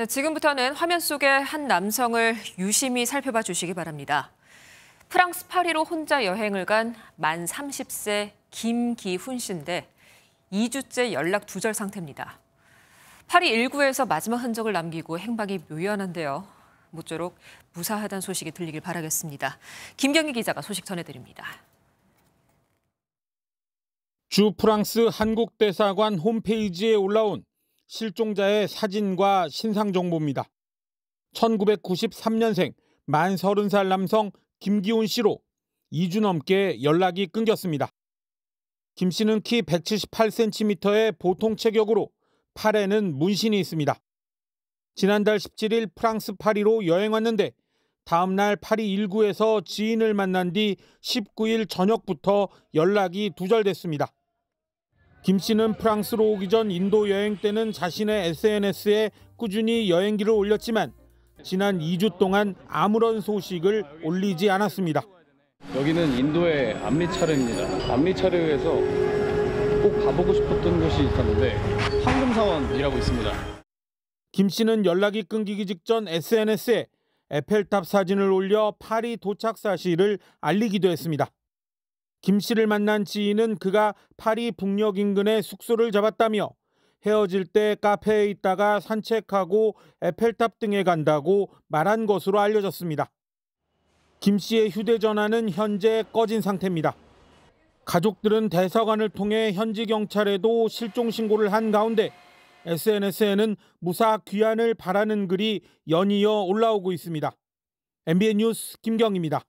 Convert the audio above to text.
네, 지금부터는 화면 속의 한 남성을 유심히 살펴봐 주시기 바랍니다. 프랑스 파리로 혼자 여행을 간 만 30세 김기훈 씨인데 2주째 연락 두절 상태입니다. 파리 1구에서 마지막 흔적을 남기고 행방이 묘연한데요. 모쪼록 무사하단 소식이 들리길 바라겠습니다. 김경희 기자가 소식 전해드립니다. 주 프랑스 한국대사관 홈페이지에 올라온 실종자의 사진과 신상 정보입니다. 1993년생 만 30살 남성 김기훈 씨로 2주 넘게 연락이 끊겼습니다. 김 씨는 키 178cm의 보통 체격으로 팔에는 문신이 있습니다. 지난달 17일 프랑스 파리로 여행 왔는데 다음 날 파리 1구에서 지인을 만난 뒤 19일 저녁부터 연락이 두절됐습니다. 김 씨는 프랑스로 오기 전 인도 여행 때는 자신의 SNS에 꾸준히 여행기를 올렸지만 지난 2주 동안 아무런 소식을 올리지 않았습니다. 여기는 인도의 암리차르입니다. 암리차르에서 꼭 가보고 싶었던 곳이 있었는데 황금사원이라고 있습니다. 김 씨는 연락이 끊기기 직전 SNS에 에펠탑 사진을 올려 파리 도착 사실을 알리기도 했습니다. 김 씨를 만난 지인은 그가 파리 북녘 인근에 숙소를 잡았다며 헤어질 때 카페에 있다가 산책하고 에펠탑 등에 간다고 말한 것으로 알려졌습니다. 김 씨의 휴대전화는 현재 꺼진 상태입니다. 가족들은 대사관을 통해 현지 경찰에도 실종 신고를 한 가운데 SNS에는 무사 귀환을 바라는 글이 연이어 올라오고 있습니다. MBN 뉴스 김경입니다.